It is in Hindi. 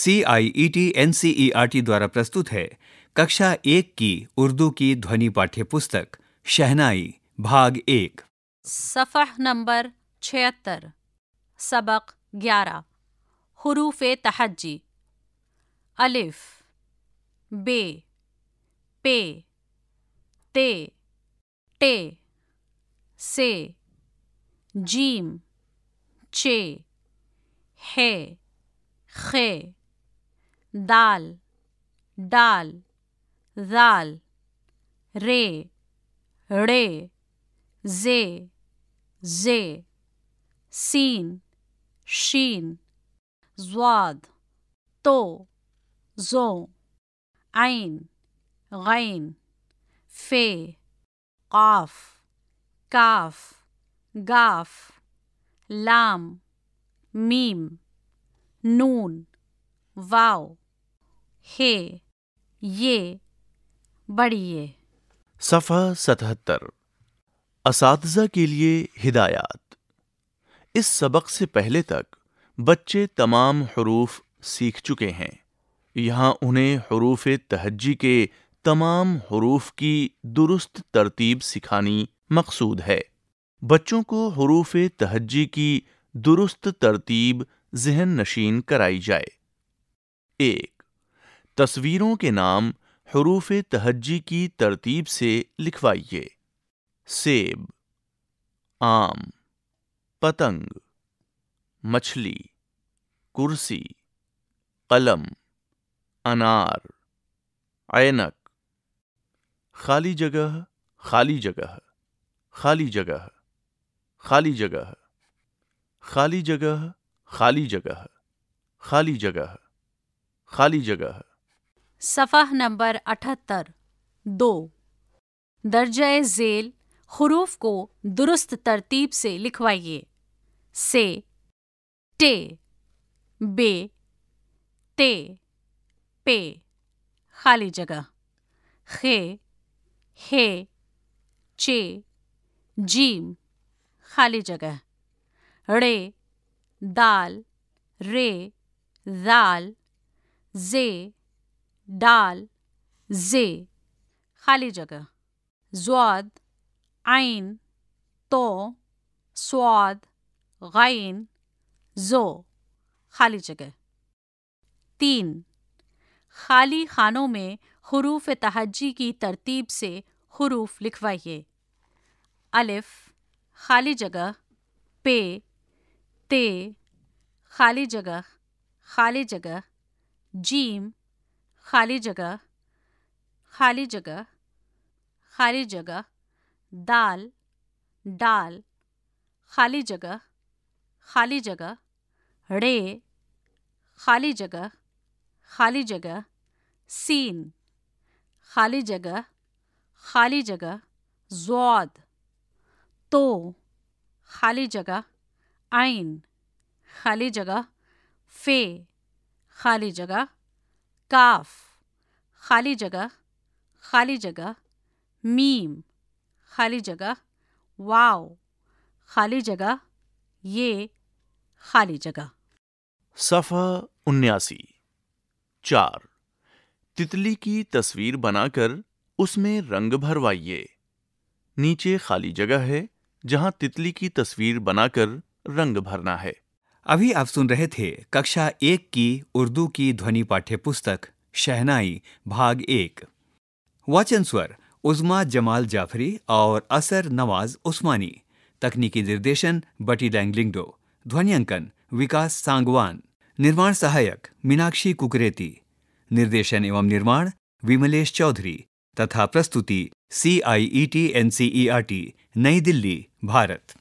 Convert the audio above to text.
C I E T N C E R T द्वारा प्रस्तुत है कक्षा एक की उर्दू की ध्वनि पाठ्य पुस्तक शहनाई भाग एक सफ़ह नंबर छिहत्तर सबक ग्यारह हरूफ तहजी अलिफ बे पे ते टे से जीम चे हे खे دال دال ذال ري ري زي زي سين شين زواد تو زو عين غين في قاف كاف قاف لام ميم نون واو हे ये बढ़िए सफ़ा सतहत्तर इस के लिए हिदायत इस सबक से पहले तक बच्चे तमाम हरूफ सीख चुके हैं यहाँ उन्हें हरूफ तहजी के तमाम हरूफ की दुरुस्त तरतीब सिखानी मकसूद है बच्चों को हरूफ तहजी की दुरुस्त तरतीब जहन नशीन कराई जाए एक तस्वीरों के नाम हरूफ तहजी की तरतीब से लिखवाइए सेब आम पतंग मछली कुर्सी कलम अनार ऐनक खाली जगह खाली जगह खाली जगह खाली जगह खाली जगह खाली जगह खाली जगह खाली जगह सफ़ह नंबर अठहत्तर दो दर्ज जेल हरूफ को दुरुस्त तरतीब से लिखवाइए से टे बे ते पे खाली जगह खे हे चे जीम खाली जगह रे दाल रे दाल जे दाल जे खाली जगह ज्वाद आइन तो स्वाद गाइन जो खाली जगह तीन खाली खानों में हरूफ तहजी की तरतीब से हरूफ लिखवाइए अलिफ खाली जगह पे ते खाली जगह खाली जगह जीम खाली जगह खाली जगह खाली जगह दाल डाल खाली जगह खाली जगह रे खाली जगह खाली जगह सीन खाली जगह खाली जगह जौद तो खाली जगह आइन खाली जगह फे खाली जगह काफ खाली जगह खाली जगह मीम खाली जगह वाव खाली जगह ये खाली जगह सफ़ा उन्यासी चार तितली की तस्वीर बनाकर उसमें रंग भरवाइए नीचे खाली जगह है जहां तितली की तस्वीर बनाकर रंग भरना है अभी आप सुन रहे थे कक्षा एक की उर्दू की ध्वनि पाठ्य पुस्तक शहनाई भाग एक वाचन स्वर उजमा जमाल जाफरी और असर नवाज उस्मानी तकनीकी निर्देशन बटी डैंगलिंगडो ध्वनियांकन विकास सांगवान निर्माण सहायक मीनाक्षी कुकरेती निर्देशन एवं निर्माण विमलेश चौधरी तथा प्रस्तुति C I E T N C E R T नई दिल्ली भारत